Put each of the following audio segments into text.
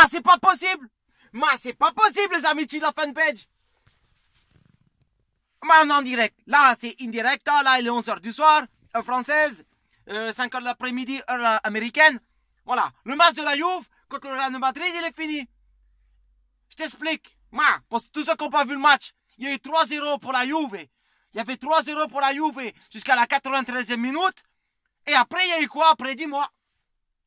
Mais c'est pas possible. Mais c'est pas possible, les amis de la fanpage. Mais en direct. Là, c'est indirect. Hein. Là, il est 11h du soir, heure française. 5h euh, de l'après-midi, heure euh, américaine. Voilà. Le match de la Juve contre le Real Madrid, il est fini. Je t'explique. Mais, pour tous ceux qui n'ont pas vu le match, il y a eu 3-0 pour la Juve. Il y avait 3-0 pour la Juve jusqu'à la 93e minute. Et après, il y a eu quoi Après, dis-moi.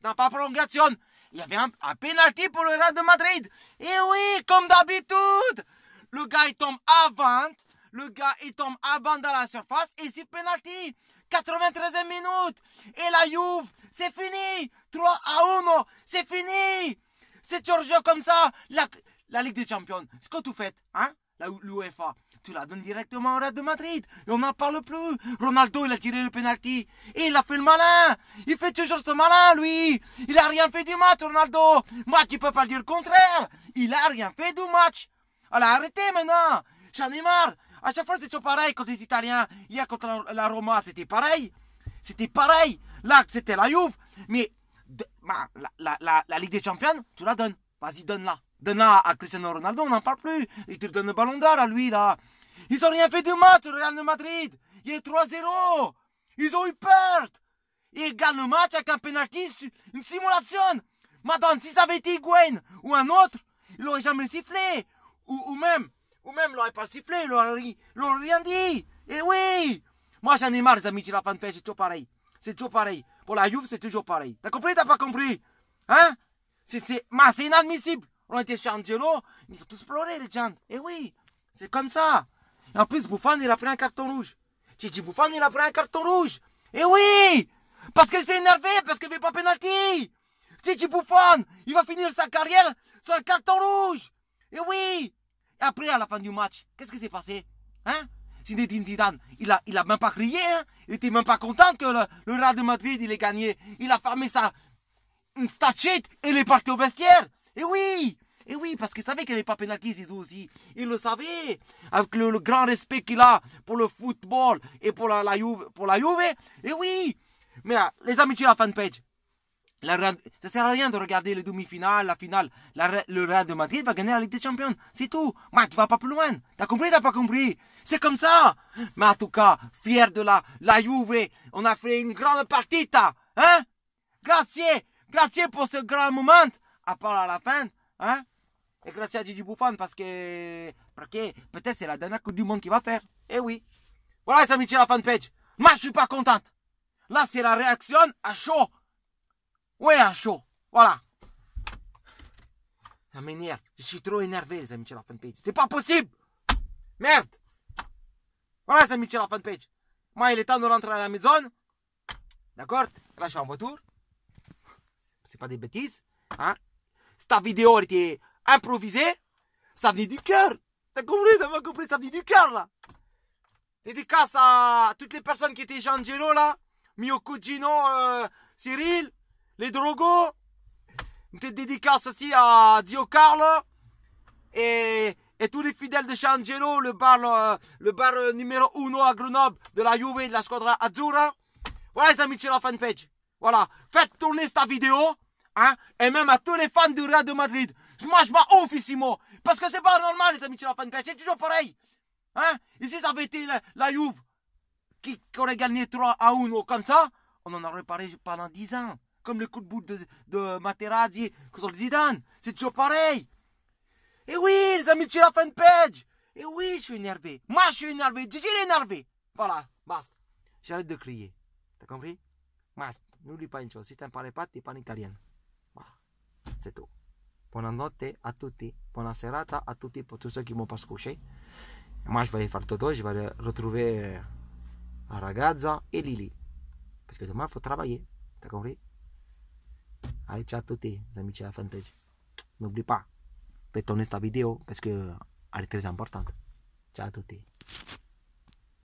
Dans pas prolongation, il y avait un, penalty pour le Real de Madrid. Et oui, comme d'habitude, le gars il tombe avant, le gars il tombe avant dans la surface et c'est penalty. 93e minute et la Juve, c'est fini. 3 à 1, c'est fini. C'est toujours comme ça, la, Ligue des Champions. Ce que tu fais, hein, l'UEFA. Tu la donnes directement au Real de Madrid. Et on n'en parle plus. Ronaldo, il a tiré le penalty. Et il a fait le malin. Il fait toujours ce malin, lui. Il a rien fait du match, Ronaldo. Moi, tu peux pas dire le contraire. Il a rien fait du match. Alors arrêtez maintenant. J'en ai marre. À chaque fois, c'est toujours pareil contre les Italiens. Hier, contre la, Roma, c'était pareil. C'était pareil. Là, c'était la Juve. Mais la, la Ligue des Champions, tu la donnes. Vas-y, donne-la là à Cristiano Ronaldo, on n'en parle plus. Il te donne le ballon d'or à lui, là. Ils ont rien fait du match, le Real de Madrid. Il est 3-0. Ils ont eu perte. Ils gagnent le match avec un penalty, une simulation. Madame, si ça avait été Gwen ou un autre, il n'aurait jamais sifflé. Ou, même, ou même, l'aurait pas sifflé, il n'aurait rien dit. Et eh oui. Moi, j'en ai marre, les amis, de la fin c'est toujours pareil. C'est toujours pareil. Pour la Juve, c'est toujours pareil. T'as compris, t'as pas compris Hein C'est, c'est, c'est inadmissible. On était chez Angelo, ils ont tous pleuré, les gens. Et eh oui, c'est comme ça. en plus, Bouffon, il a pris un carton rouge. J'ai dit, il a pris un carton rouge. Et eh oui, parce qu'il s'est énervé, parce qu'il ne pas pénalty. Titi Bouffon, il va finir sa carrière sur un carton rouge. Et eh oui. Et après, à la fin du match, qu'est-ce qui s'est passé Hein Zinedine Zidane, il a, il a même pas crié. Hein. il était même pas content que le, Real de Madrid, il ait gagné. Il a fermé sa statuette et il est parti au vestiaire. Et eh oui Et eh oui, parce qu'il savait qu'il n'y avait pas c'est aussi. Il le savait. Avec le, grand respect qu'il a pour le football et pour la, Juve. Pour Et eh oui Mais ah, les amis, à la fanpage. La, ça sert à rien de regarder les demi-finales, la finale. le Real de Madrid va gagner la Ligue des Champions. C'est tout. Mais tu vas pas plus loin. T'as compris, t'as pas compris. C'est comme ça. Mais en tout cas, fier de la, la Juve. On a fait une grande partita. Hein? Grazie. Grazie pour ce grand moment. À part à la fin, hein Et grâce à Gigi Bouffon, parce que, parce que peut-être c'est la dernière Coupe du Monde qu'il va faire. Eh oui. Voilà, les amis, la fanpage. Moi, je suis pas contente. Là, c'est la réaction à chaud. Ouais, à chaud. Voilà. Ça m'énerve. Je suis trop énervé, les amis, la fanpage. C'est pas possible. Merde. Voilà, les amis, la fanpage. Moi, il est temps de rentrer à la maison. D'accord Là, je suis en voiture. C'est pas des bêtises. Hein ta vidéo était improvisée, ça venait du cœur. T'as compris, t'as pas compris, ça venait du cœur là. Dédicace à toutes les personnes qui étaient Jean Gelo là, Mio Cugino, euh, Cyril, les Drogo. Une te dédicace aussi à Dio Carlo et, et tous les fidèles de Jean le bar, euh, le bar euh, numéro 1 à Grenoble de la Juve et de la Squadra Azzurra. Voilà les amis de la fanpage. Voilà, faites tourner cette vidéo. Hein? Et même à tous les fans du Real de Madrid. Moi, je m'en ouf ici, Parce que c'est pas normal, les amis de la fanpage, C'est toujours pareil. Hein Ici, ça avait été la, Juve qui, aurait gagné 3 à 1 ou comme ça. On en aurait parlé pendant 10 ans. Comme le coup de boule de, de Materazzi contre Zidane. C'est toujours pareil. Et oui, les amis de la fanpage. Et oui, je suis énervé. Moi, je suis énervé. Gigi est énervé. Voilà, basta. J'arrête de crier. T'as compris Mais n'oublie pas une chose. Si t'en parlais pas t'es pas italien. grazie tu. Buonanotte a tutti, buona serata a tutti, pentru tous ceux qui m'ont pas couché. să je vais faire toto, je la ragazza e Lili. Parce que demain, il faut travailler. T'as compris Allez, ciao à tous les amis de la fanpage. N'oublie pas, faites tourner cette vidéo video, que elle est importante. Ciao a tutti.